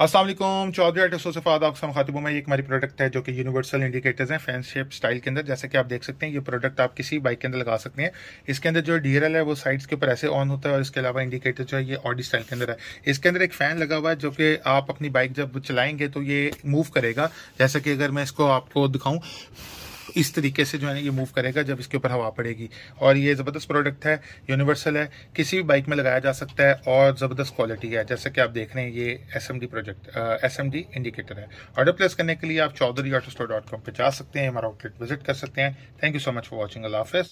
Aslam Chaudhary eight एसोसफ आदाब सम खातिबों में एक हमारी प्रोडक्ट है जो कि यूनिवर्सल इंडिकेटर्स हैं फैन शेप स्टाइल के अंदर जैसे कि आप देख सकते हैं ये प्रोडक्ट आप किसी बाइक के अंदर लगा सकते हैं इसके अंदर जो डी है वो साइड्स के ऊपर ऐसे ऑन होता है और इसके अलावा इंडिकेटर जो है ये ऑडी स्टाइल के अंदर है इसके अंदर एक फैन लगा हुआ है जो कि आप अपनी बाइक जब चलाएंगे तो ये मूव करेगा जैसे कि अगर मैं इसको आपको दिखाऊँ इस तरीके से जो है ना ये मूव करेगा जब इसके ऊपर हवा पड़ेगी और ये ज़बरदस्त प्रोडक्ट है यूनिवर्सल है किसी भी बाइक में लगाया जा सकता है और ज़बरदस्त क्वालिटी है जैसे कि आप देख रहे हैं ये एस प्रोजेक्ट एस इंडिकेटर है ऑर्डर प्लेस करने के लिए आप Chaudhary auto store dot com पर जा सकते हैं हमारा आउटलेट विजिट कर सकते हैं thank you so much for watching अल्लाह हाफिज़